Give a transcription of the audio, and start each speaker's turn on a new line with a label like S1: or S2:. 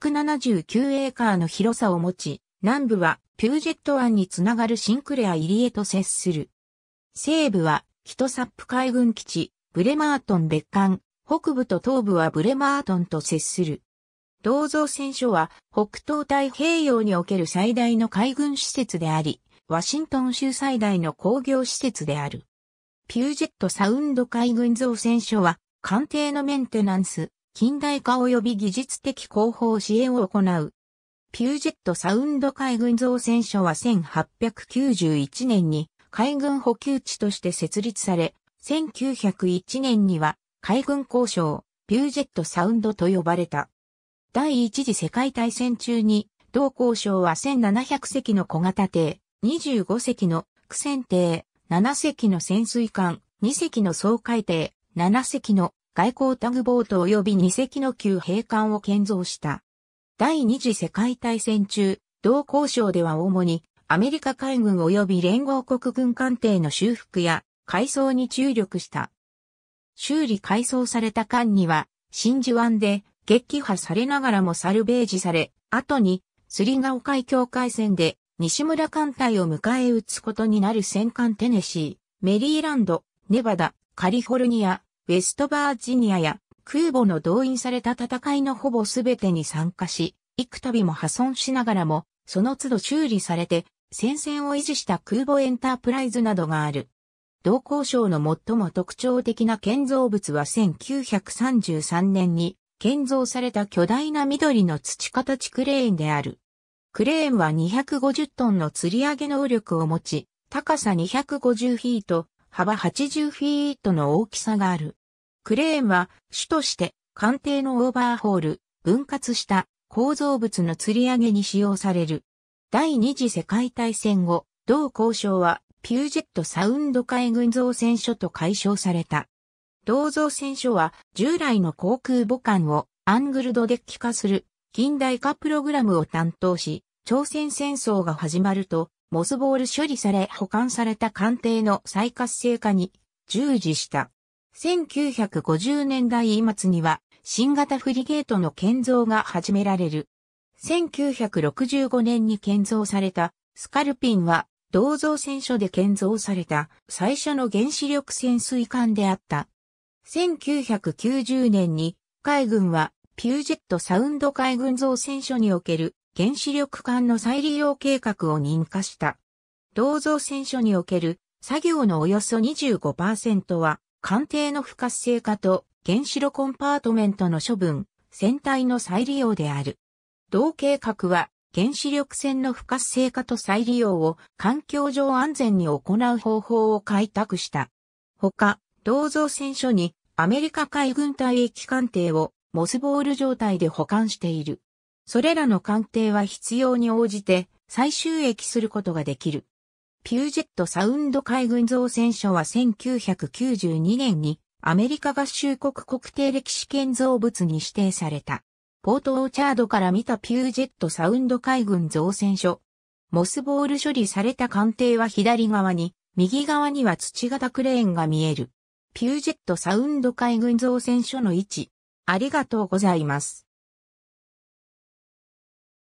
S1: 179エーカーの広さを持ち、南部はピュージェット湾につながるシンクレア入り江と接する。西部はキトサップ海軍基地、ブレマートン別館、北部と東部はブレマートンと接する。銅造船所は北東太平洋における最大の海軍施設であり、ワシントン州最大の工業施設である。ピュージェットサウンド海軍造船所は艦艇のメンテナンス、近代化及び技術的広報支援を行う。ピュージェットサウンド海軍造船所は1891年に海軍補給地として設立され、1901年には海軍交渉、ピュージェットサウンドと呼ばれた。第一次世界大戦中に、同交渉は1700隻の小型艇、25隻の苦戦艇、7隻の潜水艦、2隻の掃海艇、7隻の外交タグボート及び2隻の旧兵艦を建造した。第二次世界大戦中、同交渉では主にアメリカ海軍及び連合国軍艦艇の修復や改装に注力した。修理改装された艦には真珠湾で撃破されながらもサルベージされ、後に、スリガオ海峡海戦で、西村艦隊を迎え撃つことになる戦艦テネシー、メリーランド、ネバダ、カリフォルニア、ウェストバージニアや空母の動員された戦いのほぼすべてに参加し、幾度も破損しながらも、その都度修理されて、戦線を維持した空母エンタープライズなどがある。同交渉の最も特徴的な建造物は1933年に建造された巨大な緑の土形クレーンである。クレーンは250トンの吊り上げ能力を持ち、高さ250フィート、幅80フィートの大きさがある。クレーンは主として艦艇のオーバーホール、分割した構造物の吊り上げに使用される。第二次世界大戦後、同交渉はピュージェットサウンド海軍造船所と解消された。同造船所は従来の航空母艦をアングルドデッキ化する近代化プログラムを担当し、朝鮮戦争が始まると、モスボール処理され保管された艦艇の再活性化に従事した。1950年代末には新型フリゲートの建造が始められる。1965年に建造されたスカルピンは銅造船所で建造された最初の原子力潜水艦であった。1990年に海軍はピュージェットサウンド海軍造船所における原子力艦の再利用計画を認可した。銅造船所における作業のおよそ25%は艦艇の不活性化と原子炉コンパートメントの処分、船体の再利用である。同計画は原子力船の不活性化と再利用を環境上安全に行う方法を開拓した。ほか、銅造船所にアメリカ海軍隊液艦艇をモスボール状態で保管している。それらの艦艇は必要に応じて再収益することができる。ピュージェットサウンド海軍造船所は1992年にアメリカ合衆国国定歴史建造物に指定された。ポートオーチャードから見たピュージェットサウンド海軍造船所。モスボール処理された艦艇は左側に、右側には土型クレーンが見える。ピュージェットサウンド海軍造船所の位置。ありがとうございます。